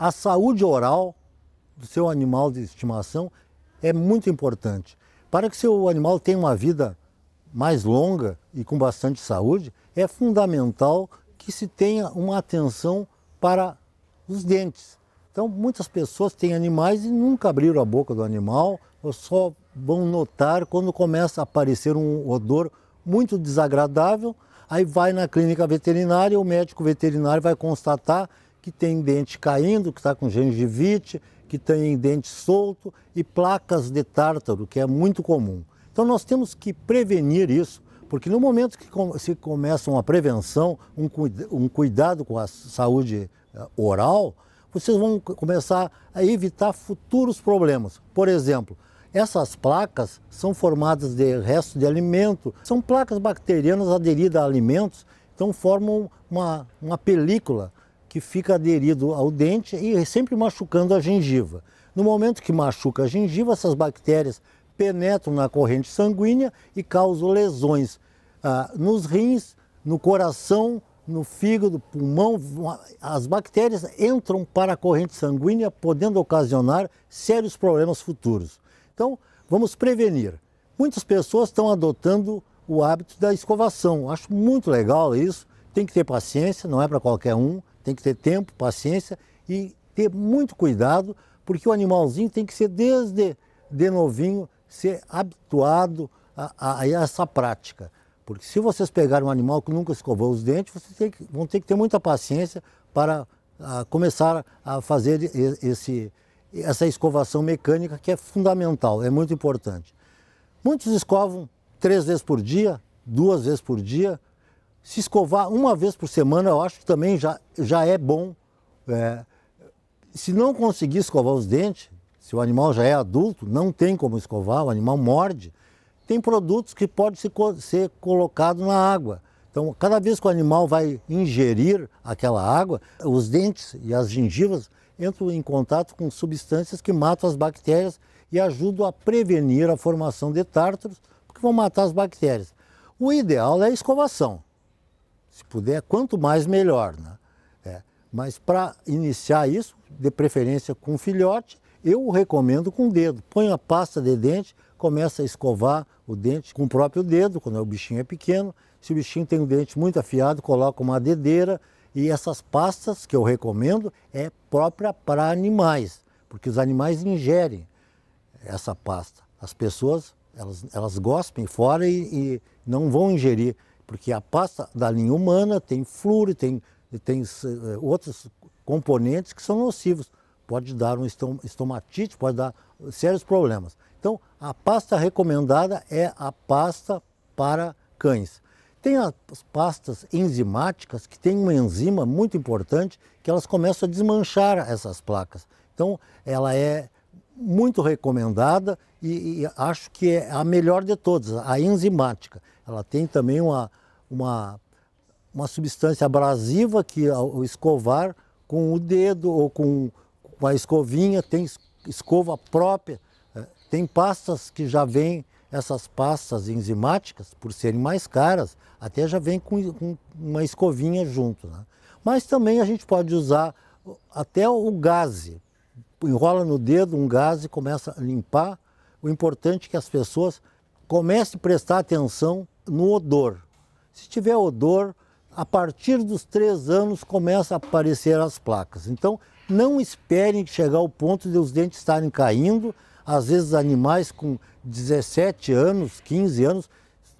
A saúde oral do seu animal de estimação é muito importante. Para que seu animal tenha uma vida mais longa e com bastante saúde, é fundamental que se tenha uma atenção para os dentes. Então, muitas pessoas têm animais e nunca abriram a boca do animal, ou só vão notar quando começa a aparecer um odor muito desagradável. Aí vai na clínica veterinária, o médico veterinário vai constatar que tem dente caindo, que está com gengivite, que tem dente solto e placas de tártaro, que é muito comum. Então nós temos que prevenir isso, porque no momento que se começa uma prevenção, um, um cuidado com a saúde eh, oral, vocês vão começar a evitar futuros problemas. Por exemplo, essas placas são formadas de restos de alimento, são placas bacterianas aderidas a alimentos, então formam uma, uma película que fica aderido ao dente e sempre machucando a gengiva. No momento que machuca a gengiva, essas bactérias penetram na corrente sanguínea e causam lesões ah, nos rins, no coração, no fígado, pulmão. As bactérias entram para a corrente sanguínea, podendo ocasionar sérios problemas futuros. Então, vamos prevenir. Muitas pessoas estão adotando o hábito da escovação. Acho muito legal isso. Tem que ter paciência, não é para qualquer um. Tem que ter tempo, paciência e ter muito cuidado, porque o animalzinho tem que ser desde de novinho ser habituado a, a, a essa prática. Porque se vocês pegarem um animal que nunca escovou os dentes, vocês que, vão ter que ter muita paciência para a, ah, começar a fazer esse, essa escovação mecânica que é fundamental, é muito importante. Muitos escovam três vezes por dia, duas vezes por dia, se escovar uma vez por semana, eu acho que também já, já é bom. É, se não conseguir escovar os dentes, se o animal já é adulto, não tem como escovar, o animal morde, tem produtos que podem ser colocados na água. Então, cada vez que o animal vai ingerir aquela água, os dentes e as gengivas entram em contato com substâncias que matam as bactérias e ajudam a prevenir a formação de tártaros, porque vão matar as bactérias. O ideal é a escovação. Se puder, quanto mais melhor. Né? É. Mas para iniciar isso, de preferência com filhote, eu recomendo com o dedo. Põe a pasta de dente, começa a escovar o dente com o próprio dedo, quando o bichinho é pequeno. Se o bichinho tem um dente muito afiado, coloca uma dedeira. E essas pastas que eu recomendo é própria para animais, porque os animais ingerem essa pasta. As pessoas, elas, elas gospem fora e, e não vão ingerir porque a pasta da linha humana tem flúor, tem, tem eh, outros componentes que são nocivos. Pode dar um estomatite, pode dar sérios problemas. Então, a pasta recomendada é a pasta para cães. Tem as pastas enzimáticas que tem uma enzima muito importante que elas começam a desmanchar essas placas. Então, ela é muito recomendada e, e acho que é a melhor de todas, a enzimática. Ela tem também uma, uma, uma substância abrasiva que ao escovar com o dedo ou com, com a escovinha, tem escova própria, é, tem pastas que já vêm, essas pastas enzimáticas, por serem mais caras, até já vem com, com uma escovinha junto. Né? Mas também a gente pode usar até o gaze. Enrola no dedo um gaze, começa a limpar. O importante é que as pessoas comecem a prestar atenção no odor. Se tiver odor, a partir dos três anos começa a aparecer as placas. Então, não esperem chegar ao ponto de os dentes estarem caindo. Às vezes, animais com 17 anos, 15 anos,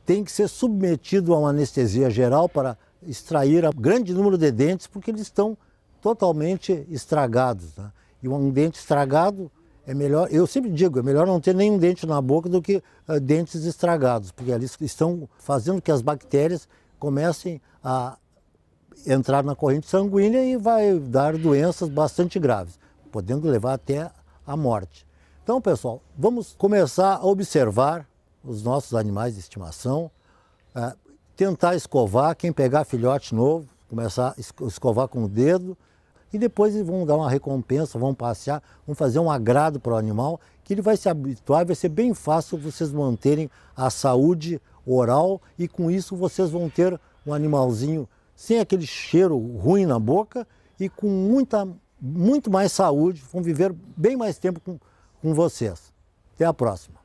têm que ser submetido a uma anestesia geral para extrair um grande número de dentes, porque eles estão totalmente estragados. Né? E um dente estragado é melhor, eu sempre digo, é melhor não ter nenhum dente na boca do que uh, dentes estragados, porque eles estão fazendo que as bactérias comecem a entrar na corrente sanguínea e vai dar doenças bastante graves, podendo levar até a morte. Então, pessoal, vamos começar a observar os nossos animais de estimação, uh, tentar escovar, quem pegar filhote novo, começar a escovar com o dedo, e depois eles vão dar uma recompensa, vão passear, vão fazer um agrado para o animal, que ele vai se habituar, vai ser bem fácil vocês manterem a saúde oral e com isso vocês vão ter um animalzinho sem aquele cheiro ruim na boca e com muita, muito mais saúde, vão viver bem mais tempo com, com vocês. Até a próxima.